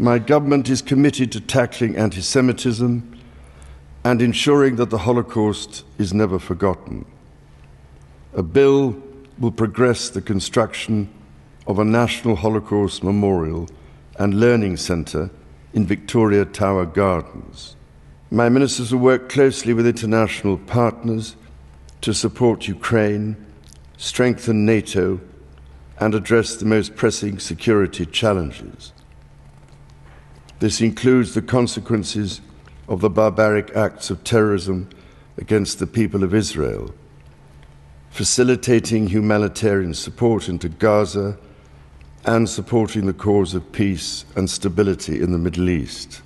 My government is committed to tackling anti Semitism and ensuring that the Holocaust is never forgotten. A bill will progress the construction of a National Holocaust Memorial and Learning Centre in Victoria Tower Gardens. My ministers will work closely with international partners to support Ukraine, strengthen NATO, and address the most pressing security challenges. This includes the consequences of the barbaric acts of terrorism against the people of Israel, facilitating humanitarian support into Gaza, and supporting the cause of peace and stability in the Middle East.